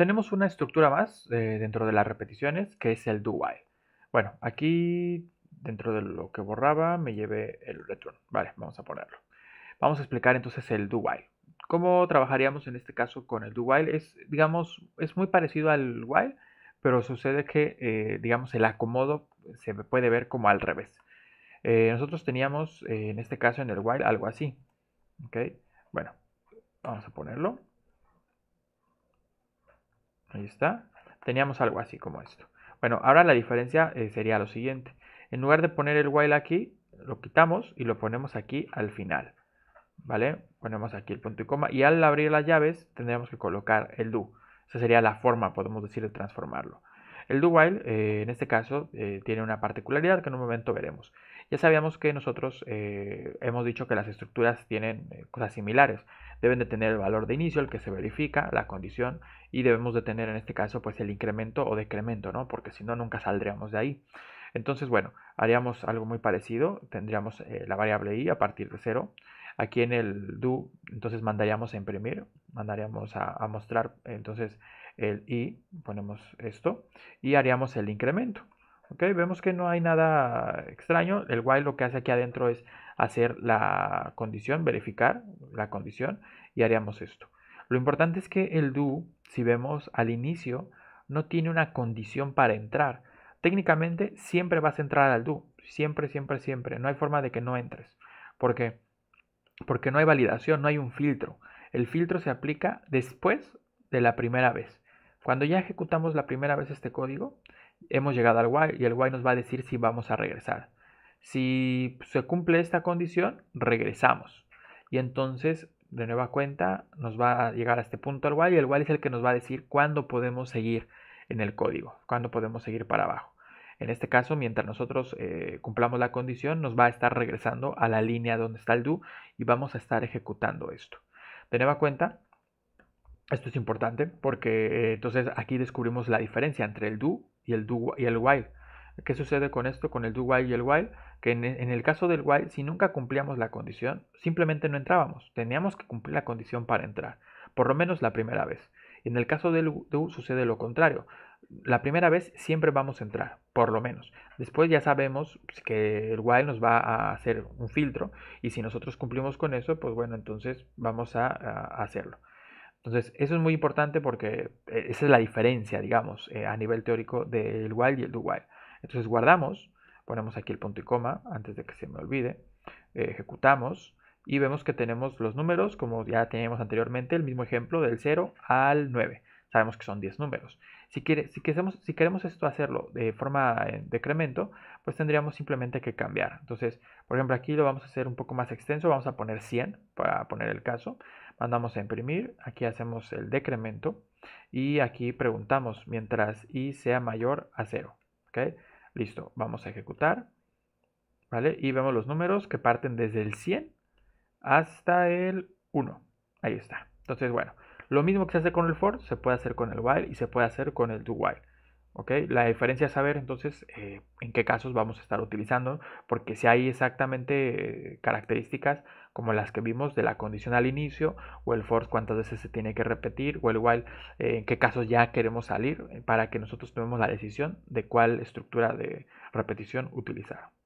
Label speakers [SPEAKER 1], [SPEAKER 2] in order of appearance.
[SPEAKER 1] tenemos una estructura más eh, dentro de las repeticiones que es el do while. Bueno, aquí dentro de lo que borraba me llevé el return. Vale, vamos a ponerlo. Vamos a explicar entonces el do while. ¿Cómo trabajaríamos en este caso con el do while? Es, digamos, es muy parecido al while, pero sucede que, eh, digamos, el acomodo se puede ver como al revés. Eh, nosotros teníamos, en este caso, en el while, algo así. Bueno, vamos a ponerlo. Ahí está. Teníamos algo así como esto. Bueno, ahora la diferencia eh, sería lo siguiente. En lugar de poner el while aquí, lo quitamos y lo ponemos aquí al final. ¿Vale? Ponemos aquí el punto y coma. Y al abrir las llaves, tendríamos que colocar el do. Esa sería la forma, podemos decir, de transformarlo. El do while, eh, en este caso, eh, tiene una particularidad que en un momento veremos. Ya sabíamos que nosotros eh, hemos dicho que las estructuras tienen eh, cosas similares. Deben de tener el valor de inicio, el que se verifica, la condición y debemos de tener en este caso pues el incremento o decremento, ¿no? Porque si no nunca saldríamos de ahí. Entonces, bueno, haríamos algo muy parecido, tendríamos eh, la variable i a partir de 0. Aquí en el do, entonces mandaríamos a imprimir, mandaríamos a mostrar entonces el i, ponemos esto, y haríamos el incremento vemos que no hay nada extraño. El while lo que hace aquí adentro es hacer la condición, verificar la condición y haríamos esto. Lo importante es que el do, si vemos al inicio, no tiene una condición para entrar. Técnicamente siempre vas a entrar al do. Siempre, siempre, siempre. No hay forma de que no entres. ¿Por qué? Porque no hay validación, no hay un filtro. El filtro se aplica después de la primera vez. Cuando ya ejecutamos la primera vez este código, hemos llegado al while y el while nos va a decir si vamos a regresar. Si se cumple esta condición, regresamos. Y entonces, de nueva cuenta, nos va a llegar a este punto al while y el while es el que nos va a decir cuándo podemos seguir en el código, cuándo podemos seguir para abajo. En este caso, mientras nosotros eh, cumplamos la condición, nos va a estar regresando a la línea donde está el do y vamos a estar ejecutando esto. De nueva cuenta, esto es importante porque eh, entonces aquí descubrimos la diferencia entre el do y el, do, y el while. ¿Qué sucede con esto, con el do while y el while? Que e, en, el caso del while, si nunca cumplíamos la condición, simplemente no entrábamos. Teníamos que cumplir la condición para entrar, por lo menos la primera vez. En el caso del do sucede lo contrario. La primera vez siempre vamos a entrar, por lo menos. Después ya sabemos que el while nos va a hacer un filtro y si nosotros cumplimos con eso, pues bueno, entonces vamos a hacerlo. Entonces, eso es muy importante porque eh, esa es la diferencia, digamos, eh, a nivel teórico del while y el do while. Entonces, guardamos, ponemos aquí el punto y coma antes de que se me olvide, eh, ejecutamos y vemos que tenemos los números, como ya teníamos anteriormente, el mismo ejemplo del 0 al 9 sabemos que son 10 números. Si, queremos, esto hacerlo de forma en eh, decremento, pues tendríamos simplemente que cambiar. Entonces, por ejemplo, aquí lo vamos a hacer un poco más extenso, vamos a poner 100 para poner el caso. Mandamos a imprimir, aquí hacemos el decremento y aquí preguntamos mientras i sea mayor a 0. Listo, vamos a ejecutar. ¿Vale? Y vemos los números que parten desde el 100 hasta el 1. Ahí está. Entonces, bueno, lo mismo que se hace con el for, se puede hacer con el while y se puede hacer con el do while. La diferencia es saber entonces eh, en qué casos vamos a estar utilizando, porque si hay exactamente eh, características como las que vimos de la condición al inicio, o el for cuántas veces se tiene que repetir, o el while eh, en qué casos ya queremos salir, para que nosotros tomemos la decisión de cuál estructura de repetición utilizar.